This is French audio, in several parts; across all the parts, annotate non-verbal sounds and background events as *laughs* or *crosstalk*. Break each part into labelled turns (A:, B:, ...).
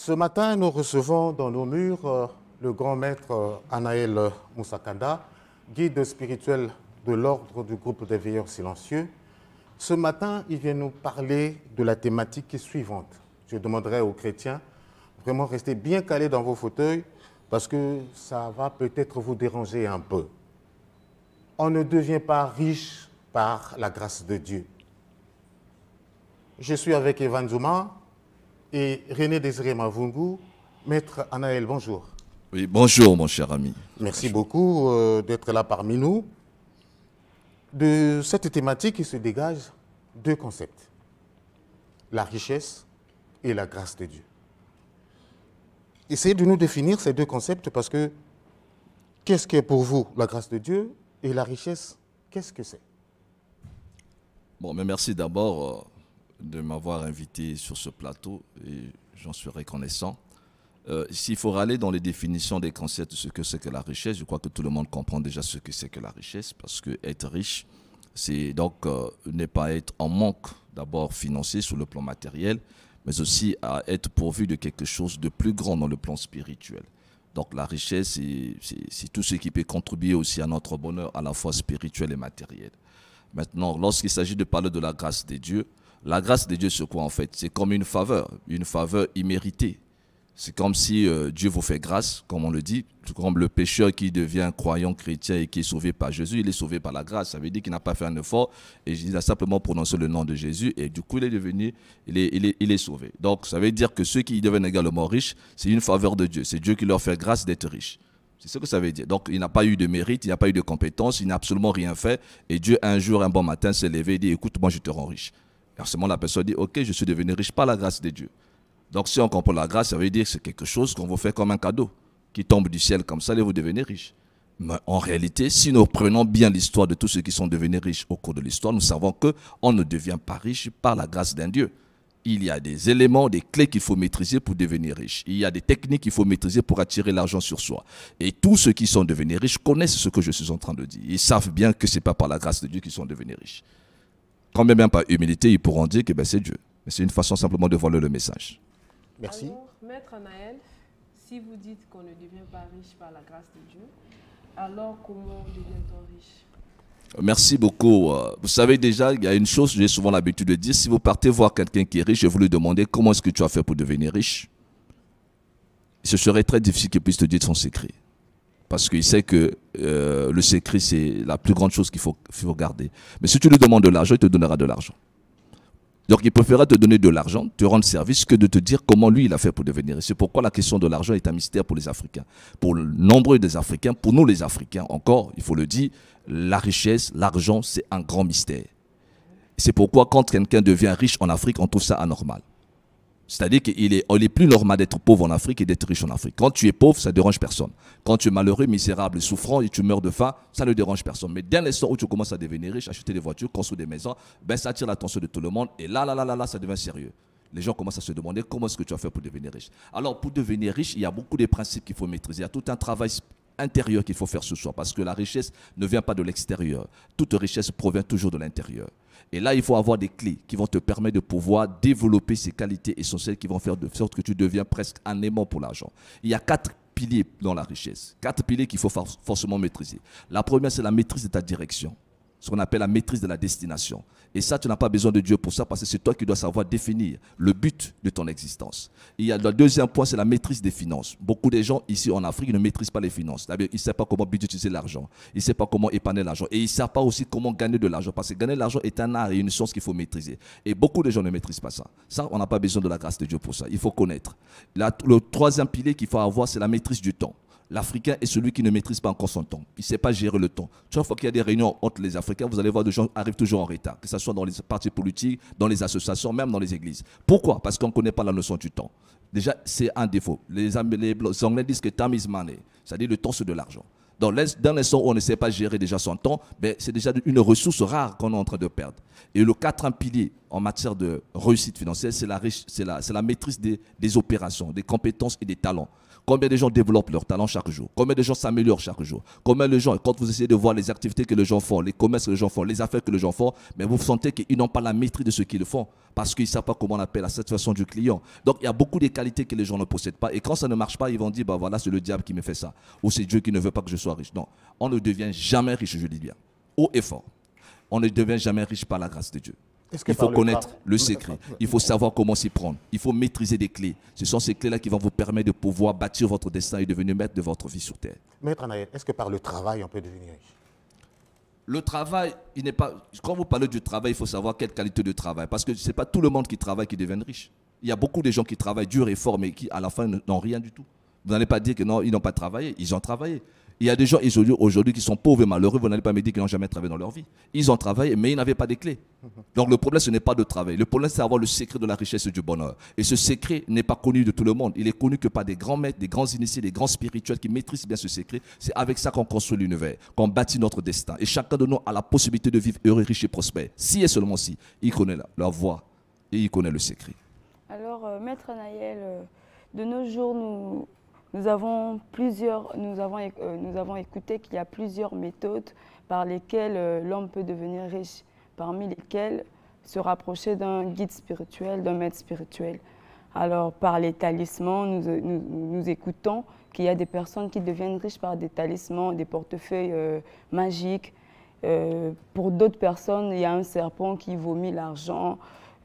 A: Ce matin, nous recevons dans nos murs euh, le grand maître euh, Anaël euh, Moussakanda, guide spirituel de l'ordre du groupe des veilleurs silencieux. Ce matin, il vient nous parler de la thématique suivante. Je demanderai aux chrétiens vraiment rester bien calés dans vos fauteuils parce que ça va peut-être vous déranger un peu. On ne devient pas riche par la grâce de Dieu. Je suis avec Evan Zuma, et René Désiré Mavungu. Maître Anaël, bonjour.
B: Oui, bonjour mon cher ami. Merci beaucoup
A: euh, d'être là parmi nous. De cette thématique, il se dégage deux concepts. La richesse et la grâce de Dieu. Essayez de nous définir ces deux concepts parce que qu'est-ce que pour vous la grâce de Dieu et la richesse, qu'est-ce que c'est
B: Bon, mais merci d'abord euh, de m'avoir invité sur ce plateau et j'en suis reconnaissant. Euh, s'il faut aller dans les définitions des concepts de ce que c'est que la richesse, je crois que tout le monde comprend déjà ce que c'est que la richesse parce que être riche, c'est donc euh, ne pas être en manque d'abord financier sur le plan matériel, mais aussi à être pourvu de quelque chose de plus grand dans le plan spirituel. Donc la richesse, c'est tout ce qui peut contribuer aussi à notre bonheur, à la fois spirituel et matériel. Maintenant, lorsqu'il s'agit de parler de la grâce des dieux, la grâce de Dieu, c'est quoi en fait C'est comme une faveur, une faveur imméritée. C'est comme si euh, Dieu vous fait grâce, comme on le dit, comme le pécheur qui devient croyant chrétien et qui est sauvé par Jésus, il est sauvé par la grâce. Ça veut dire qu'il n'a pas fait un effort et il a simplement prononcé le nom de Jésus et du coup il est devenu, il est, il est, il est sauvé. Donc ça veut dire que ceux qui deviennent également riches, c'est une faveur de Dieu. C'est Dieu qui leur fait grâce d'être riches. C'est ce que ça veut dire. Donc, il n'a pas eu de mérite, il n'a pas eu de compétence, il n'a absolument rien fait. Et Dieu, un jour, un bon matin, s'est levé et dit Écoute, moi, je te rends riche la personne dit, OK, je suis devenu riche par la grâce de Dieu. Donc si on comprend la grâce, ça veut dire que c'est quelque chose qu'on vous fait comme un cadeau, qui tombe du ciel comme ça, et vous devenez riche. Mais en réalité, si nous prenons bien l'histoire de tous ceux qui sont devenus riches au cours de l'histoire, nous savons que on ne devient pas riche par la grâce d'un Dieu. Il y a des éléments, des clés qu'il faut maîtriser pour devenir riche. Il y a des techniques qu'il faut maîtriser pour attirer l'argent sur soi. Et tous ceux qui sont devenus riches connaissent ce que je suis en train de dire. Ils savent bien que ce n'est pas par la grâce de Dieu qu'ils sont devenus riches quand bien par humilité, ils pourront dire que ben, c'est Dieu. Mais c'est une façon simplement de voir le, message.
A: Merci. Alors,
C: Maître Naël, si vous dites qu'on ne devient pas riche par la grâce de Dieu, alors comment devient-on
B: riche Merci beaucoup. Euh, vous savez déjà, il y a une chose, j'ai souvent l'habitude de dire, si vous partez voir quelqu'un qui est riche et vous lui demandez comment est-ce que tu as fait pour devenir riche, ce serait très difficile qu'il puisse te dire son secret parce qu'il sait que euh, le secret, c'est la plus grande chose qu'il faut, faut garder. Mais si tu lui demandes de l'argent, il te donnera de l'argent. Donc il préférera te donner de l'argent, te rendre service, que de te dire comment lui il a fait pour devenir. Et c'est pourquoi la question de l'argent est un mystère pour les Africains. Pour nombreux des Africains, pour nous les Africains encore, il faut le dire, la richesse, l'argent, c'est un grand mystère. C'est pourquoi quand quelqu'un devient riche en Afrique, on trouve ça anormal. C'est-à-dire qu'il est, plus normal d'être pauvre en Afrique et d'être riche en Afrique. Quand tu es pauvre, ça ne dérange personne. Quand tu es malheureux, misérable, souffrant et tu meurs de faim, ça ne dérange personne. Mais dès l'instant où tu commences à devenir riche, acheter des voitures, construire des maisons, ben ça attire l'attention de tout le monde et là, là, là, là, là, ça devient sérieux. Les gens commencent à se demander comment est-ce que tu as fait pour devenir riche. Alors, pour devenir riche, il y a beaucoup de principes qu'il faut maîtriser. Il y a tout un travail intérieur qu'il faut faire ce soir, parce que la richesse ne vient pas de l'extérieur. Toute richesse provient toujours de l'intérieur. Et là, il faut avoir des clés qui vont te permettre de pouvoir développer ces qualités essentielles qui vont faire de sorte que tu deviens presque un aimant pour l'argent. Il y a quatre piliers dans la richesse, quatre piliers qu'il faut forcément maîtriser. La première, c'est la maîtrise de ta direction ce qu'on appelle la maîtrise de la destination. Et ça, tu n'as pas besoin de Dieu pour ça parce que c'est toi qui dois savoir définir le but de ton existence. Il y a le deuxième point, c'est la maîtrise des finances. Beaucoup de gens ici en Afrique ne maîtrisent pas les finances. Ils ne savent pas comment budgétiser l'argent. Ils ne savent pas comment épargner l'argent. Et ils ne savent pas aussi comment gagner de l'argent parce que gagner de l'argent est un art et une science qu'il faut maîtriser. Et beaucoup de gens ne maîtrisent pas ça. Ça, on n'a pas besoin de la grâce de Dieu pour ça. Il faut connaître. le troisième pilier qu'il faut avoir, c'est la maîtrise du temps. L'Africain est celui qui ne maîtrise pas encore son temps. Il ne sait pas gérer le temps. Chaque fois qu'il y a des réunions entre les Africains, vous allez voir des gens arrivent toujours en retard, que ce soit dans les partis politiques, dans les associations, même dans les églises. Pourquoi Parce qu'on ne connaît pas la notion du temps. Déjà, c'est un défaut. Les, Anglais disent que time is money, c'est-à-dire le temps, c'est de l'argent. Dans les, où on ne sait pas gérer déjà son temps, mais c'est déjà une ressource rare qu'on est en train de perdre. Et le quatrième pilier en matière de réussite financière, c'est la, la, la maîtrise des, opérations, des compétences et des talents. Combien de gens développent leurs talents chaque jour Combien de gens s'améliorent chaque jour Combien de gens, quand vous essayez de voir les activités que les gens font, les commerces que les gens font, les affaires que les gens font, mais vous sentez qu'ils n'ont pas la maîtrise de ce qu'ils font parce qu'ils ne savent pas comment on appelle la satisfaction du client. Donc il y a beaucoup de qualités que les gens ne possèdent pas. Et quand ça ne marche pas, ils vont dire, bah voilà, c'est le diable qui me fait ça. Ou c'est Dieu qui ne veut pas que je sois riche. Non, on ne devient jamais riche, je dis bien. Haut et fort. On ne devient jamais riche par la grâce de Dieu. Il faut connaître le, secret. *laughs* Il faut savoir comment s'y prendre. Il faut maîtriser des clés. Ce sont ces clés-là qui vont vous permettre de pouvoir bâtir votre destin et devenir maître de votre vie sur Terre. Maître est-ce que par le travail, on peut devenir riche le travail, il n'est pas. Quand vous parlez du travail, il faut savoir quelle qualité de travail. Parce que ce n'est pas tout le monde qui travaille qui devient riche. Il y a beaucoup de gens qui travaillent dur et fort, mais qui, à la fin, n'ont rien du tout. Vous n'allez pas dire que non, ils n'ont pas travaillé. Ils ont travaillé. Il y a des gens aujourd'hui, qui sont pauvres et malheureux, vous n'allez pas me dire qu'ils n'ont jamais travaillé dans leur vie. Ils ont travaillé, mais ils n'avaient pas des clés. Donc le problème, ce n'est pas de travail. Le problème, c'est d'avoir le secret de la richesse et du bonheur. Et ce secret n'est pas connu de tout le monde. Il est connu que par des grands maîtres, des grands initiés, des grands spirituels qui maîtrisent bien ce secret. C'est avec ça qu'on construit l'univers, qu'on bâtit notre destin. Et chacun de nous a la possibilité de vivre heureux, riche et prospère. Si et seulement si, il connaît la, voie et il connaît le secret.
C: Alors, euh, Maître Naël, euh, de nos jours, nous, euh, nous avons, écouté qu'il y a plusieurs méthodes par lesquelles euh, l'homme peut devenir riche, parmi lesquelles se rapprocher d'un guide spirituel, d'un maître spirituel. Alors, par les talismans, nous, euh, écoutons qu'il y a des personnes qui deviennent riches par des talismans, des portefeuilles magiques. pour d'autres personnes, il y a un serpent qui vomit l'argent.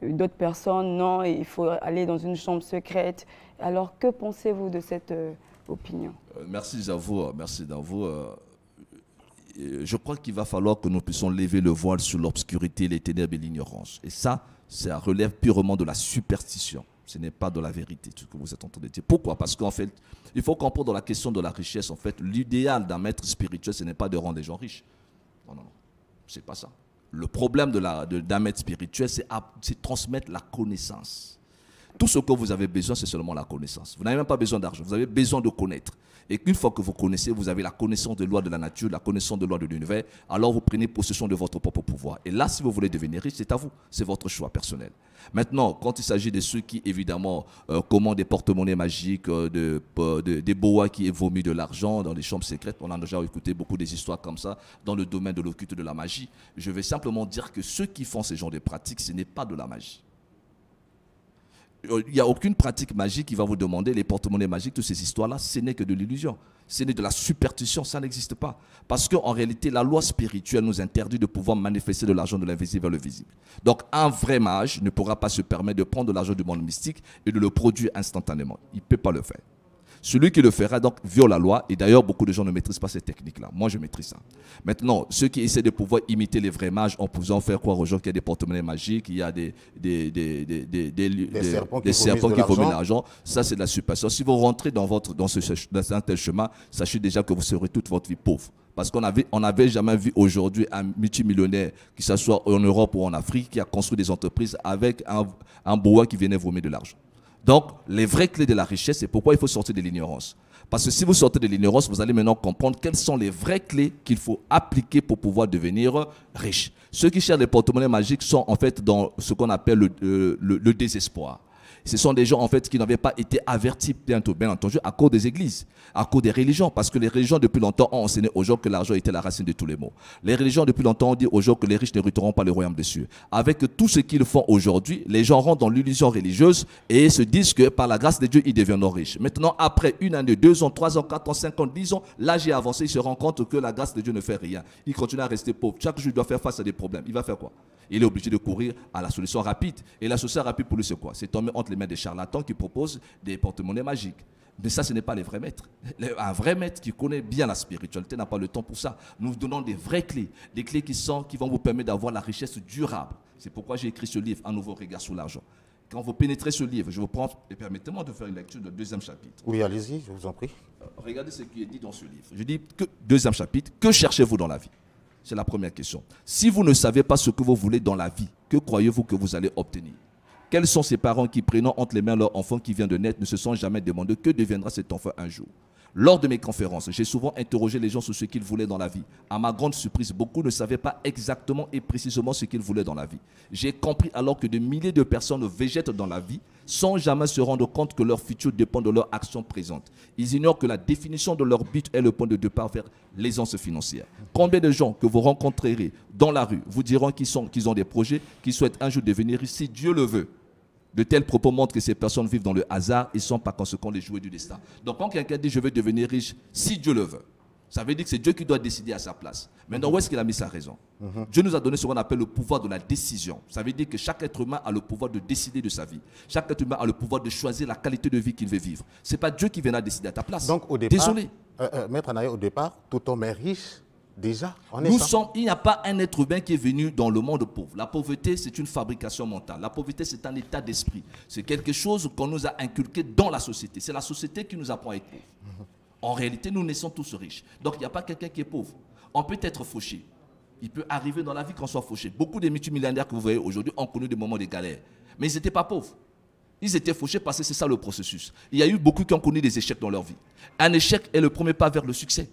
C: D'autres personnes, non, il faut aller dans une chambre secrète. Alors, que pensez-vous de cette euh, opinion
B: euh, Merci, Javo. Merci, d'avoir. Euh, je crois qu'il va falloir que nous puissions lever le voile sur l'obscurité, les ténèbres et l'ignorance. Et ça, ça relève purement de la superstition. Ce n'est pas de la vérité, ce que vous êtes en train dire. Pourquoi Parce qu'en fait, il faut comprendre dans la question de la richesse, en fait, l'idéal d'un maître spirituel, ce n'est pas de rendre les gens riches. Non, non, non. n'est pas ça. Le problème d'un de, maître spirituel, c'est transmettre la connaissance. Tout ce que vous avez besoin, c'est seulement la connaissance. Vous n'avez même pas besoin d'argent, vous avez besoin de connaître. Et qu'une fois que vous connaissez, vous avez la connaissance des lois de la nature, la connaissance des lois de l'univers, alors vous prenez possession de votre propre pouvoir. Et là, si vous voulez devenir riche, c'est à vous, c'est votre choix personnel. Maintenant, quand il s'agit de ceux qui, évidemment, euh, commandent des porte-monnaies magiques, euh, euh, des boas qui vomissent de l'argent dans les chambres secrètes, on a déjà écouté beaucoup des histoires comme ça dans le domaine de l'occulte de la magie. Je vais simplement dire que ceux qui font ce genre de pratiques, ce n'est pas de la magie. Euh, il n'y a aucune pratique magique qui va vous demander les porte-monnaies magiques, toutes ces histoires-là. Ce n'est que de l'illusion. Ce n'est de la superstition. Ça n'existe pas. Parce qu'en réalité, la loi spirituelle nous interdit de pouvoir manifester de l'argent de l'invisible vers le visible. Donc, un vrai mage ne pourra pas se permettre de prendre de l'argent du monde mystique et de le produire instantanément. Il ne peut pas le faire. Celui qui le fera donc viole la loi. Et d'ailleurs, beaucoup de gens ne maîtrisent pas cette technique-là. Moi, je maîtrise ça. Maintenant, ceux qui essaient de pouvoir imiter les vrais mages en pouvant faire croire aux gens qu'il y a des porte-monnaies magiques, il y a des, des, des, des, des serpents qui vomissent l'argent, ça, c'est de la superstition. Si vous rentrez dans, votre, dans, ce, dans un tel chemin, sachez déjà que vous serez toute votre vie pauvre parce qu'on n'avait on jamais vu aujourd'hui un multimillionnaire, qui s'assoit en Europe ou en Afrique, qui a construit des entreprises avec un, un qui venait vomir de l'argent. Donc, les vraies clés de la richesse, c'est pourquoi il faut sortir de l'ignorance. Parce que si vous sortez de l'ignorance, vous allez maintenant comprendre quelles sont les vraies clés qu'il faut appliquer pour pouvoir devenir riche. Ceux qui cherchent les porte-monnaies magiques sont en fait dans ce qu'on appelle le euh, désespoir ce sont des gens en fait qui n'avaient pas été avertis, bientôt, bien entendu, à cause des églises, à cause des religions, parce que les religions depuis longtemps ont enseigné aux gens que l'argent était la racine de tous les maux. Les religions depuis longtemps ont dit aux gens que les riches n'hériteront pas le royaume des cieux. Avec tout ce qu'ils font aujourd'hui, les gens rentrent dans l'illusion religieuse et se disent que par la grâce de Dieu, ils deviendront riches. Maintenant, après une année, deux ans, trois ans, quatre ans, cinq ans, dix ans, l'âge est avancé, ils se rendent compte que la grâce de Dieu ne fait rien. Ils continuent à rester pauvres. Chaque jour, il doit faire face à des problèmes. Il va faire quoi il est obligé de courir à la solution rapide. Et la solution rapide pour lui, c'est quoi C'est tomber entre les mains des charlatans qui proposent des porte-monnaies magiques. Mais ça, ce n'est pas les vrais maîtres. Un vrai maître qui connaît bien la spiritualité n'a pas le temps pour ça. Nous vous donnons des vraies clés, des clés qui, sont, qui vont vous permettre d'avoir la richesse durable. C'est pourquoi j'ai écrit ce livre, Un nouveau regard sur l'argent. Quand vous pénétrez ce livre, je vous prends et permettez-moi de faire une lecture du deuxième chapitre. Oui, allez-y, je vous en prie. Regardez ce qui est dit dans ce livre. Je dis que, deuxième chapitre, que cherchez-vous dans la vie c'est la première question. Si vous ne savez pas ce que vous voulez dans la vie, que croyez-vous que vous allez obtenir Quels sont ces parents qui, prenant entre les mains leur enfant qui vient de naître, ne se sont jamais demandé que deviendra cet enfant un jour lors de mes conférences, j'ai souvent interrogé les gens sur ce qu'ils voulaient dans la vie. À ma grande surprise, beaucoup ne savaient pas exactement et précisément ce qu'ils voulaient dans la vie. J'ai compris alors que des milliers de personnes végètent dans la vie sans jamais se rendre compte que leur futur dépend de leur action présente. Ils ignorent que la définition de leur but est le point de départ vers l'aisance financière. Combien de gens que vous rencontrerez dans la rue vous diront qu'ils ont des projets, qu'ils souhaitent un jour devenir riche, si Dieu le veut de tels propos montrent que ces personnes vivent dans le hasard et sont par conséquent les jouets du destin. Donc quand quelqu'un dit je veux devenir riche, si Dieu le veut, ça veut dire que c'est Dieu qui doit décider à sa place. Maintenant, où est-ce qu'il a mis sa raison mhm. Dieu nous a donné ce qu'on appelle le pouvoir de la décision. Ça veut dire que chaque être humain a le pouvoir de décider de sa vie. Chaque être humain a le pouvoir de choisir la qualité de vie qu'il veut vivre. Ce n'est pas Dieu qui viendra décider à ta place. Donc, au départ, Désolé. Euh, euh,
A: Maître au départ, tout homme est riche
B: Déjà, on Nous il n'y a pas un être humain qui est venu dans le monde pauvre. La pauvreté, c'est une fabrication mentale. La pauvreté, c'est un état d'esprit. C'est quelque chose qu'on nous a inculqué dans la société. C'est la société qui nous apprend à être En réalité, nous naissons tous riches. Donc, il n'y a pas quelqu'un qui est pauvre. On peut être fauché. Il peut arriver dans la vie qu'on soit fauché. Beaucoup des multimilliardaires que vous voyez aujourd'hui ont connu des moments de galère. Mais ils n'étaient pas pauvres. Ils étaient fauchés parce que c'est ça le processus. Il y a eu beaucoup qui ont connu des échecs dans leur vie. Un échec est le premier pas vers le succès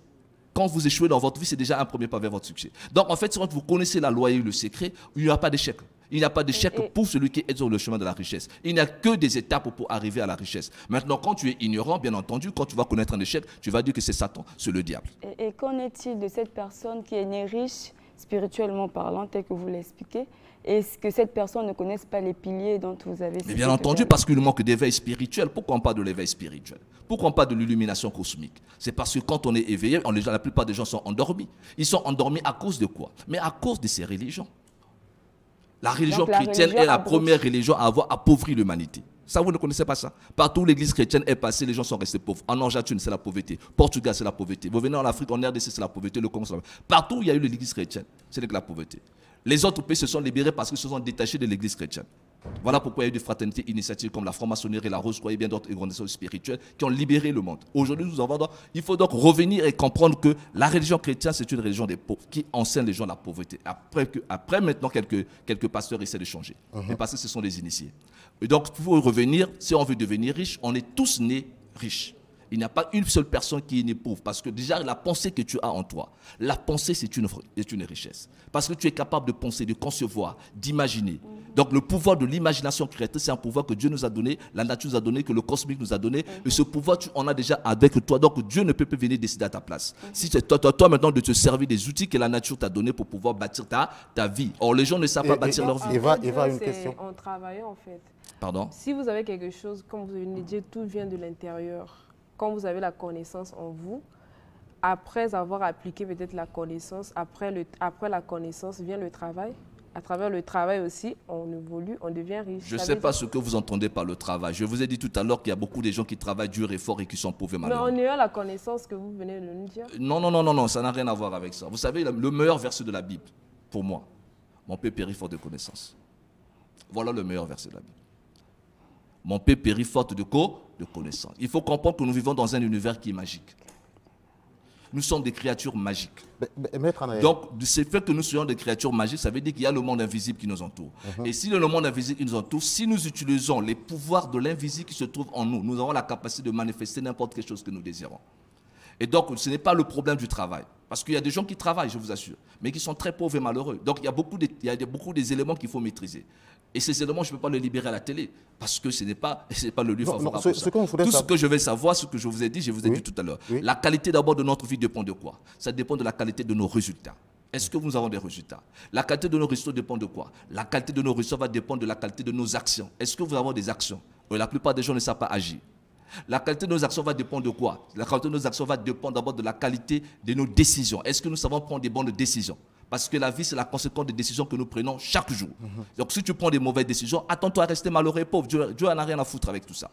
B: quand vous échouez dans votre vie, c'est déjà un premier pas vers votre succès. Donc en fait, si vous connaissez la loi et le secret, il n'y a pas d'échec. Il n'y a pas d'échec pour celui qui est sur le chemin de la richesse. Il n'y a que des étapes pour arriver à la richesse. Maintenant, quand tu es ignorant, bien entendu, quand tu vas connaître un échec, tu vas dire que c'est Satan, c'est le diable.
C: Et, qu'en est-il de cette personne qui est née riche, spirituellement parlant, tel que vous l'expliquez, est-ce que cette personne ne connaisse pas les piliers dont vous avez Mais bien entendu, parce
B: qu'il manque d'éveil spirituel. Pourquoi on parle de l'éveil spirituel Pourquoi on parle de l'illumination cosmique C'est parce que quand on est éveillé, on, la plupart des gens sont endormis. Ils sont endormis à cause de quoi Mais à cause de ces religions. La religion chrétienne est la première religion à avoir appauvri l'humanité. Ça, vous ne connaissez pas ça. Partout où l'église chrétienne est passée, les gens sont restés pauvres. En Argentine, c'est la pauvreté. Portugal, c'est la pauvreté. Vous venez en Afrique, en RDC, c'est la pauvreté. Le Congo, c'est la pauvreté. Partout où il y a eu l'église chrétienne, c'est la pauvreté. Les autres pays se sont libérés parce qu'ils se sont détachés de l'église chrétienne. Voilà pourquoi il y a eu des fraternités initiatives comme la franc-maçonnerie, la rose croix et bien d'autres organisations spirituelles qui ont libéré le monde. Aujourd'hui, nous avons donc, il faut donc revenir et comprendre que la religion chrétienne, c'est une religion des pauvres qui enseigne les gens la pauvreté. Après, que, après maintenant, quelques, quelques pasteurs essaient de changer. Mais uh-huh. parce que ce sont des initiés. Et donc, il faut revenir, si on veut devenir riche, on est tous nés riches. Il n'y a pas une seule personne qui n'est pauvre. Parce que déjà, la pensée que tu as en toi, la pensée, c'est une, est une richesse. Parce que tu es capable de penser, de concevoir, d'imaginer. Donc, le pouvoir de l'imagination créatrice, c'est un pouvoir que Dieu nous a donné, la nature nous a donné, que le cosmique nous a donné. Et ce pouvoir, tu en as déjà avec toi. Donc, Dieu ne peut plus venir décider à ta place. Si c'est toi, toi, maintenant de te servir des outils que la nature t'a donné pour pouvoir bâtir ta, ta vie. Or, les gens ne savent pas bâtir leur vie. Eva, Eva une question.
C: En travaillant, en fait. Pardon Si vous avez quelque chose, comme vous venez de tout vient de l'intérieur quand vous avez la connaissance en vous, après avoir appliqué peut-être la connaissance, après, le, après la connaissance vient le travail. À travers le travail aussi, on évolue, on devient riche. Je ne sais pas ce
B: que vous entendez par le travail. Je vous ai dit tout à l'heure qu'il y a beaucoup de gens qui travaillent dur et fort et qui sont pauvres malheureux.
C: Mais on ayant la connaissance que vous venez de nous dire.
B: Non, non, non, non, ça n'a rien à voir avec ça. Vous savez, le meilleur verset de la Bible, pour moi, mon père périt fort de connaissance. Voilà le meilleur verset de la Bible. Mon père périt fort de co connaissance Il faut comprendre que nous vivons dans un univers qui est magique. Nous sommes des créatures magiques. Donc, du fait que nous soyons des créatures magiques, ça veut dire qu'il y a le monde invisible qui nous entoure. Uh-huh. Et si le monde invisible qui nous entoure, si nous utilisons les pouvoirs de l'invisible qui se trouve en nous, nous avons la capacité de manifester n'importe quelle chose que nous désirons. Et donc, ce n'est pas le problème du travail. Parce qu'il y a des gens qui travaillent, je vous assure, mais qui sont très pauvres et malheureux. Donc, il y a beaucoup, de, beaucoup des éléments qu'il faut maîtriser. Et ces je ne peux pas le libérer à la télé, parce que ce n'est pas, *laughs* pas le lieu favorable. Tout ce que je vais savoir, ce que je vous ai dit, je vous ai dit tout à l'heure. La qualité d'abord de notre vie dépend de quoi Ça dépend de la qualité de nos résultats. Est-ce que nous avons des résultats La qualité de nos résultats dépend de quoi La qualité de nos résultats va dépendre de la qualité de nos actions. Est-ce que nous avons des actions La plupart des gens ne savent pas agir. La qualité de nos actions va dépendre de quoi La qualité de nos actions va dépendre d'abord de la qualité de nos décisions. Est-ce que nous savons prendre des bonnes décisions parce que la vie, c'est la conséquence des décisions que nous prenons chaque jour. Donc si tu prends des mauvaises décisions, attends-toi à rester malheureux et pauvre. Dieu, Dieu n'a rien à foutre avec tout ça.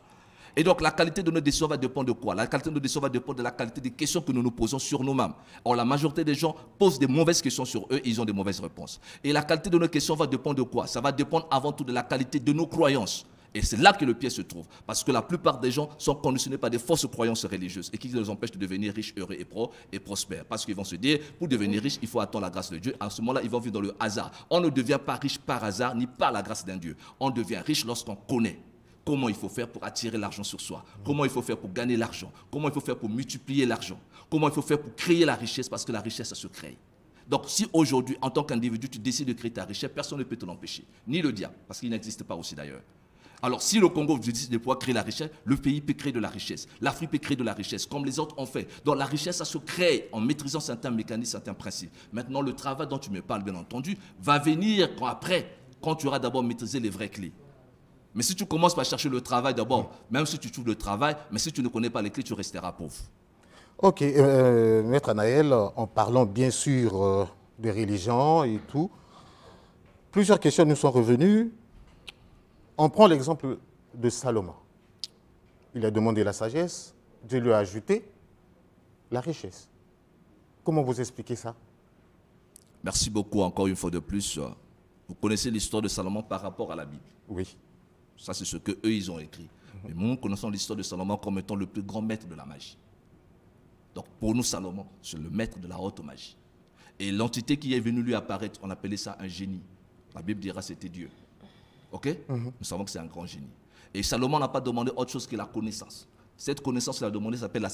B: Et donc, la qualité de nos décisions va dépendre de quoi La qualité de nos décisions va dépendre de la qualité des questions que nous nous posons sur nous-mêmes. Or, la majorité des gens posent des mauvaises questions sur eux et ils ont des mauvaises réponses. Et la qualité de nos questions va dépendre de quoi Ça va dépendre avant tout de la qualité de nos croyances. Et c'est là que le piège se trouve. Parce que la plupart des gens sont conditionnés par des fausses croyances religieuses et qui les empêchent de devenir riches, heureux et, et prospères. Parce qu'ils vont se dire, pour devenir riche, il faut attendre la grâce de Dieu. À ce moment-là, ils vont vivre dans le hasard. On ne devient pas riche par hasard ni par la grâce d'un Dieu. On devient riche lorsqu'on connaît comment il faut faire pour attirer l'argent sur soi, comment il faut faire pour gagner l'argent, comment il faut faire pour multiplier l'argent, comment il faut faire pour créer la richesse, parce que la richesse, ça se crée. Donc si aujourd'hui, en tant qu'individu, tu décides de créer ta richesse, personne ne peut te l'empêcher, ni le diable, parce qu'il n'existe pas aussi d'ailleurs. Alors si le Congo veut de pas créer la richesse, le pays peut créer de la richesse. L'Afrique peut créer de la richesse, comme les autres ont fait. Donc la richesse, ça se crée en maîtrisant certains mécanismes, certains principes. Maintenant, le travail dont tu me parles, bien entendu, va venir après, quand tu auras d'abord maîtrisé les vraies clés. Mais si tu commences par chercher le travail d'abord, même si tu trouves le travail, mais si tu ne connais pas les clés, tu resteras pauvre.
A: Ok, euh, Maître Anaël, en parlant bien sûr euh, des religions et tout, plusieurs questions nous sont revenues on prend l'exemple de Salomon. Il a demandé la sagesse, Dieu lui a ajouté la richesse. Comment vous expliquez ça
B: Merci beaucoup encore une fois de plus. Vous connaissez l'histoire de Salomon par rapport à la Bible. Oui. Ça, c'est ce que ils ont écrit. Mhm. Mais nous connaissons l'histoire de Salomon comme étant le plus grand maître de la magie. Donc pour nous, Salomon, c'est le maître de la haute magie. Et l'entité qui est venue lui apparaître, on appelait ça un génie. La Bible dira c'était Dieu. Ok mhm. Nous savons que c'est un grand génie. Et Salomon n'a pas demandé autre chose que la connaissance. Cette connaissance qu'il a demandée s'appelle la,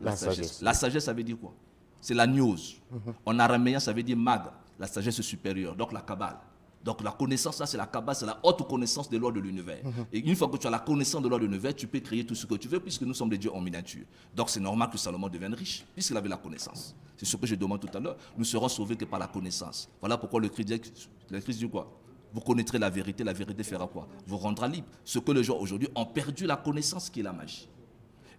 B: la, sagesse. La sagesse, ça veut dire quoi C'est la news. Mhm. En araméen, ça veut dire mag, la sagesse supérieure, donc la cabale. Donc la connaissance, là, c'est la cabale, c'est la haute connaissance des lois de l'univers. Mhm. Et une fois que tu as la connaissance des lois de l'univers, tu peux créer tout ce que tu veux, puisque nous sommes des dieux en miniature. Donc c'est normal que Salomon devienne riche, puisqu'il avait la connaissance. C'est ce que je demande tout à l'heure. Nous serons sauvés que par la connaissance. Voilà pourquoi le le Christ dit quoi vous connaîtrez la vérité, la vérité fera quoi Vous rendra libre. Ce que les gens aujourd'hui ont perdu la connaissance qui est la magie.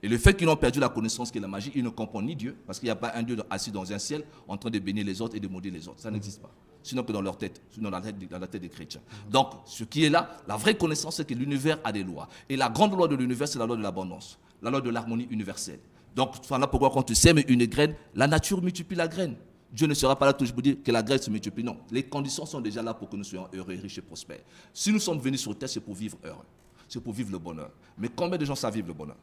B: Et le fait qu'ils ont perdu la connaissance qui est la magie, ils ne comprennent ni Dieu, parce qu'il n'y a pas un Dieu assis dans un ciel en train de bénir les autres et de maudire les autres. Ça n'existe pas. Sinon que dans leur tête, sinon dans la tête, dans la tête des chrétiens. Donc, ce qui est là, la vraie connaissance, c'est que l'univers a des lois. Et la grande loi de l'univers, c'est la loi de l'abondance, la loi de l'harmonie universelle. Donc, voilà pourquoi quand tu sèmes une graine, la nature multiplie la graine. Dieu ne sera pas là toujours pour dire que la Grèce se multiplie. Non, les conditions sont déjà là pour que nous soyons heureux, riches et prospères. Si nous sommes venus sur terre, c'est pour vivre heureux. C'est pour vivre le bonheur. Mais combien de gens savent vivre le bonheur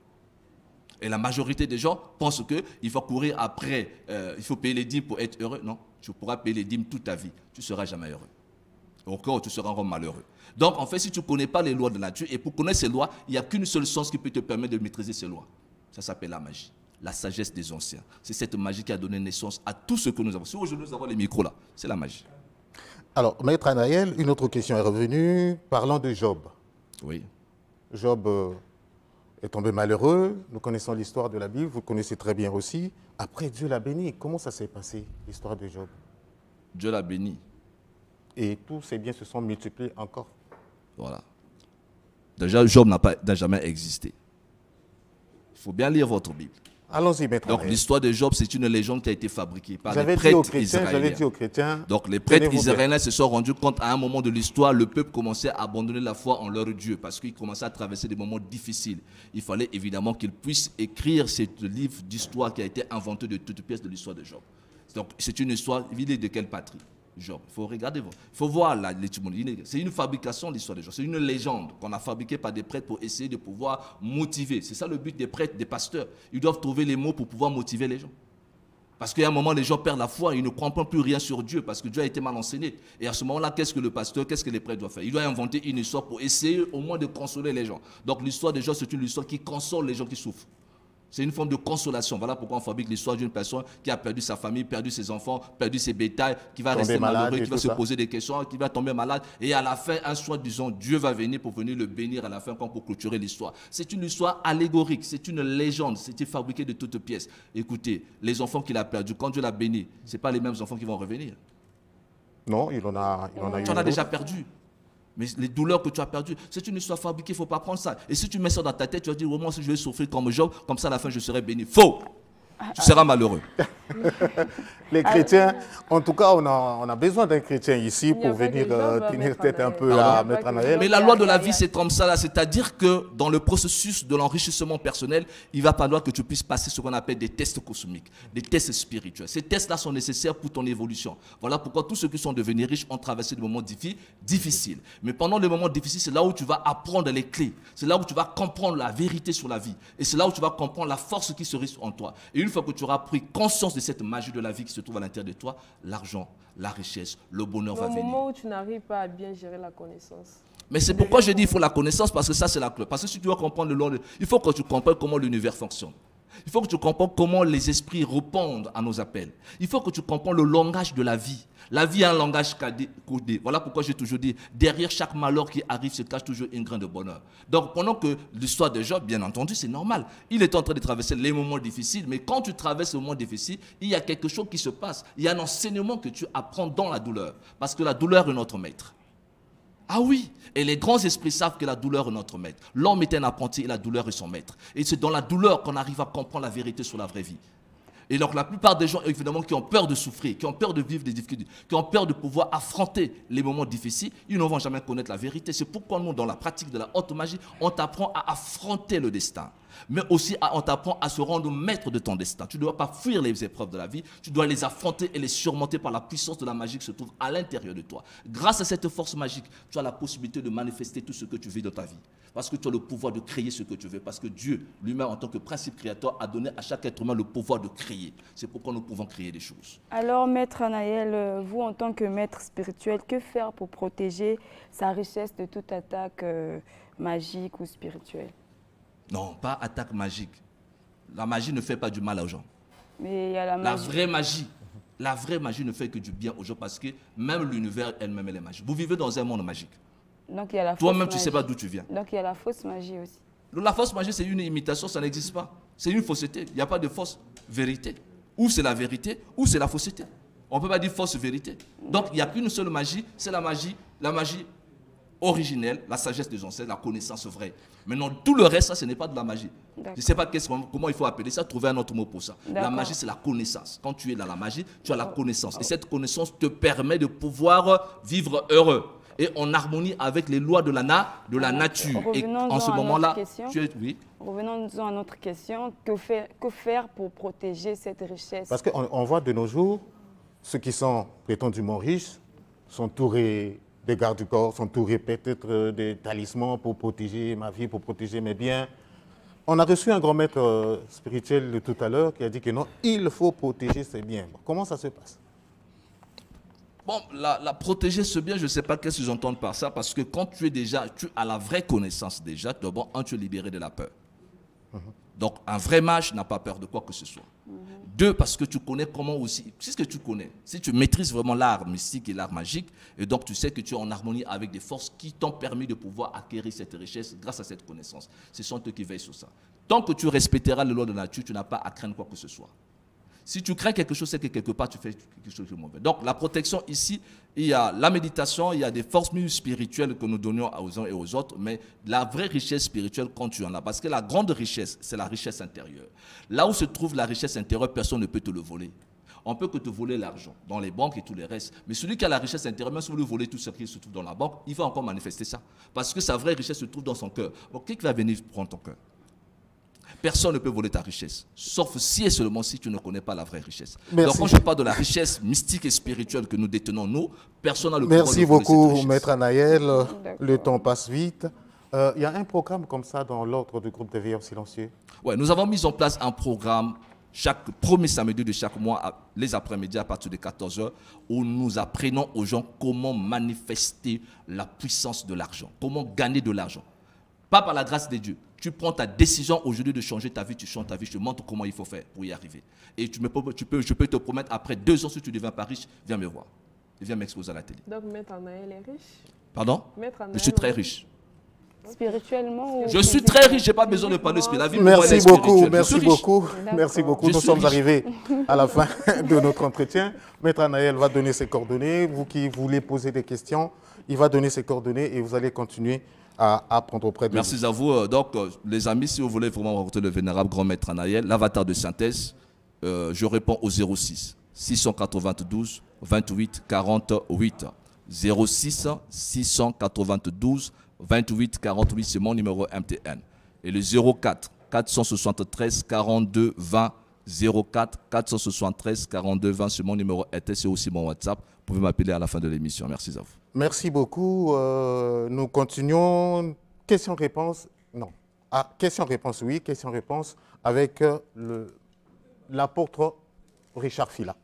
B: Et la majorité des gens pensent qu'il faut courir après, euh, il faut payer les dîmes pour être heureux. Non, tu pourras payer les dîmes toute ta vie. Tu ne seras jamais heureux. Encore, tu seras encore malheureux. Donc, en fait, si tu ne connais pas les lois de la nature, et pour connaître ces lois, il n'y a qu'une seule source qui peut te permettre de maîtriser ces lois. Ça s'appelle la magie la sagesse des anciens. C'est cette magie qui a donné naissance à tout ce que nous avons. Si aujourd'hui nous avons les micros là, c'est la magie.
A: Alors, Maître Anaël, une autre question est revenue. Parlant de Job. Oui. Job euh, est tombé malheureux. Nous connaissons l'histoire de la Bible, vous connaissez très bien aussi. Après, Dieu l'a béni. Comment ça s'est passé, l'histoire de Job Dieu l'a béni. Et tous ses biens se sont multipliés encore.
B: Voilà. Déjà, Job n'a jamais existé. Il faut bien lire votre Bible. Allons-y, Donc l'histoire de Job, c'est une légende qui a été fabriquée par les prêtres israéliens. Dit chrétiens, Donc les prêtres israéliens se sont rendus compte à un moment de l'histoire, le peuple commençait à abandonner la foi en leur Dieu parce qu'il commençaient à traverser des moments difficiles. Il fallait évidemment qu'ils puissent écrire ce livre d'histoire qui a été inventé de toutes pièces de l'histoire de Job. Donc c'est une histoire, il est de quelle patrie il faut regarder, il faut voir l'étymologie. C'est une fabrication, de l'histoire des gens. C'est une légende qu'on a fabriquée par des prêtres pour essayer de pouvoir motiver. C'est ça le but des prêtres, des pasteurs. Ils doivent trouver les mots pour pouvoir motiver les gens. Parce qu'à un moment, les gens perdent la foi, ils ne comprennent plus rien sur Dieu parce que Dieu a été mal enseigné. Et à ce moment-là, qu'est-ce que le pasteur, qu'est-ce que les prêtres doivent faire Il doit inventer une histoire pour essayer au moins de consoler les gens. Donc l'histoire des gens, c'est une histoire qui console les gens qui souffrent. C'est une forme de consolation. Voilà pourquoi on fabrique l'histoire d'une personne qui a perdu sa famille, perdu ses enfants, perdu ses bétails, qui va rester malheureux, qui va se poser des questions, qui va tomber malade. Et à la fin, un soir, disons, Dieu va venir pour venir le bénir à la fin, pour clôturer l'histoire. C'est une histoire allégorique, c'est une légende, c'était fabriqué de toutes pièces. Écoutez, les enfants qu'il a perdus, quand Dieu l'a béni, ce pas les mêmes enfants qui vont revenir.
A: Non, il en a, il en a eu. Tu en as déjà perdu.
B: Mais les douleurs que tu as perdues, c'est une histoire fabriquée, il ne faut pas prendre ça. Et si tu mets ça dans ta tête, tu vas dire, au moins, si je vais souffrir comme Job, comme ça à la fin je serai béni. Faux tu seras malheureux. *laughs* les chrétiens,
A: en tout cas, on a, on a besoin d'un chrétien ici pour venir euh, tenir tête un peu à mettre en arrière. Mais la
B: loi de la vie, c'est comme ça, là. C'est-à-dire que dans le processus de l'enrichissement personnel, il va falloir que tu puisses passer ce qu'on appelle des tests cosmiques, des tests spirituels. Ces tests-là sont nécessaires pour ton évolution. Voilà pourquoi tous ceux qui sont devenus riches ont traversé des moments difficiles. Mais pendant les moments difficiles, c'est là où tu vas apprendre les clés. C'est là où tu vas comprendre la vérité sur la vie. Et c'est là où tu vas comprendre la force qui se risque en toi. Et une fois que tu auras pris conscience de cette magie de la vie qui se trouve à l'intérieur de toi, l'argent, la richesse, le bonheur va venir. Au moment
C: où tu n'arrives pas à bien gérer la connaissance.
B: Mais c'est pourquoi je dis il faut la connaissance parce que ça c'est la clé. Parce que si tu dois comprendre le long, il faut que tu comprennes comment l'univers fonctionne. Il faut que tu comprennes comment les esprits répondent à nos appels. Il faut que tu comprennes le langage de la vie. La vie a un langage codé. Voilà pourquoi j'ai toujours dit, derrière chaque malheur qui arrive se cache toujours un grain de bonheur. Donc pendant que l'histoire de Job, bien entendu, c'est normal. Il est en train de traverser les moments difficiles, mais quand tu traverses le moment difficile, il y a quelque chose qui se passe. Il y a un enseignement que tu apprends dans la douleur. Parce que la douleur est notre maître. Ah oui, et les grands esprits savent que la douleur est notre maître. L'homme est un apprenti et la douleur est son maître. Et c'est dans la douleur qu'on arrive à comprendre la vérité sur la vraie vie. Et donc la plupart des gens, évidemment, qui ont peur de souffrir, qui ont peur de vivre des difficultés, qui ont peur de pouvoir affronter les moments difficiles, ils ne vont jamais connaître la vérité. C'est pourquoi nous, dans la pratique de la haute magie, on t'apprend à affronter le destin mais aussi on t'apprend à se rendre maître de ton destin. Tu ne dois pas fuir les épreuves de la vie, tu dois les affronter et les surmonter par la puissance de la magie qui se trouve à l'intérieur de toi. Grâce à cette force magique, tu as la possibilité de manifester tout ce que tu veux dans ta vie. Parce que tu as le pouvoir de créer ce que tu veux. Parce que Dieu, lui-même, en tant que principe créateur, a donné à chaque être humain le pouvoir de créer. C'est pourquoi nous pouvons créer des choses.
C: Alors, Maître Anaël, vous, en tant que maître spirituel, que faire pour protéger sa richesse de toute attaque euh, magique ou spirituelle
B: non, pas attaque magique. La magie ne fait pas du mal aux gens.
C: Mais y a la, magie. la vraie magie.
B: La vraie magie ne fait que du bien aux gens parce que même l'univers elle-même, elle est magique. Vous vivez dans un monde magique.
C: Donc il y a la Toi-même, tu sais pas d'où tu viens. Donc il y a la fausse magie aussi.
B: La fausse magie, c'est une imitation, ça n'existe pas. C'est une fausseté. Il n'y a pas de fausse vérité. Ou c'est la vérité, ou c'est la fausseté. On ne peut pas dire fausse vérité. Donc il n'y a qu'une seule magie, c'est la magie, la magie originelle, la sagesse des ancêtres, la connaissance vraie. Maintenant, tout le reste, ça, ce n'est pas de la magie. Je ne sais pas comment il faut appeler ça, trouver un autre mot pour ça. La magie, c'est la connaissance. Quand tu es dans la magie, tu as la ah. connaissance. Et ah. cette connaissance te permet de pouvoir vivre heureux et en harmonie avec les lois de la, de la ah. nature. Et en ce moment-là, tu
C: revenons à notre question. Que faire, pour protéger cette richesse Parce
A: qu'on on voit de nos jours, ceux qui sont prétendument riches sont tourés des gardes du corps sont tout peut-être euh, des talismans pour protéger ma vie, pour protéger mes biens. On a reçu un grand maître euh, spirituel tout à l'heure qui a dit que non, il faut protéger ses biens. Comment ça se passe
B: Bon, la, protéger ce bien, je ne sais pas qu'est-ce qu'ils entendent par ça, parce que quand tu es déjà, tu as la vraie connaissance déjà, d'abord, un, tu es libéré de la peur. Mhm. Donc un vrai mage n'a pas peur de quoi que ce soit. Deux, parce que tu connais comment aussi, c'est ce que tu connais. Si tu maîtrises vraiment l'art mystique et l'art magique, et donc tu sais que tu es en harmonie avec des forces qui t'ont permis de pouvoir acquérir cette richesse grâce à cette connaissance. Ce sont eux qui veillent sur ça. Tant que tu respecteras les lois de la nature, tu n'as pas à craindre quoi que ce soit. Si tu crées quelque chose, c'est que quelque part tu fais quelque chose de mauvais. Donc la protection ici, il y a la méditation, il y a des forces spirituelles que nous donnons aux uns et aux autres, mais la vraie richesse spirituelle, quand tu en as, parce que la grande richesse, c'est la richesse intérieure. Là où se trouve la richesse intérieure, personne ne peut te le voler. On peut que te voler l'argent dans les banques et tout le reste. Mais celui qui a la richesse intérieure, même si vous lui voler tout ce qui se trouve dans la banque, il va encore manifester ça. Parce que sa vraie richesse se trouve dans son cœur. Donc, qui va venir prendre ton cœur Personne ne peut voler ta richesse, sauf si et seulement si tu ne connais pas la vraie richesse. Donc quand je parle de la richesse mystique et spirituelle que nous détenons, nous, personne n'a le pouvoir Merci beaucoup,
A: Maître Anaël. Le temps passe
B: vite. Euh, il y a un programme comme ça dans l'ordre du groupe des veilleurs silencieux Oui, nous avons mis en place un programme chaque premier samedi de chaque mois, les après-midi à partir de 14h, où nous apprenons aux gens comment manifester la puissance de l'argent, comment gagner de l'argent. Pas par la grâce de Dieu, tu prends ta décision aujourd'hui de changer ta vie, tu changes ta vie, je te montre comment il faut faire pour y arriver. Et tu, peux, je peux te promettre, après deux ans, si tu deviens pas riche, viens me voir. viens m'exposer à la télé.
C: Donc, Maître Anaël est riche
B: Pardon Maître Je suis très riche.
C: Spirituellement Je suis très riche, je n'ai pas besoin de parler
B: de la vie. Merci beaucoup, merci beaucoup,
A: merci beaucoup. Nous sommes arrivés à la fin *laughs* de notre entretien. Maître Anaël va donner ses coordonnées. Vous qui voulez poser des questions, il va donner ses coordonnées et vous allez continuer à,
B: auprès Merci à vous. Euh, donc, euh, les amis, si vous voulez vraiment rencontrer le vénérable grand maître Anael, l'avatar de synthèse, euh, je réponds au 06 692 28 48. 06 692 28 48, c'est mon numéro MTN. Et le 04 473 42 20 04 473 42 20. sur mon numéro et c'est aussi mon WhatsApp. Vous pouvez m'appeler à la fin de l'émission. Merci à vous.
A: Merci beaucoup. Euh, nous continuons. Question-réponse Non. Ah, question-réponse, oui. Question-réponse avec euh, l'apôtre Richard Fila.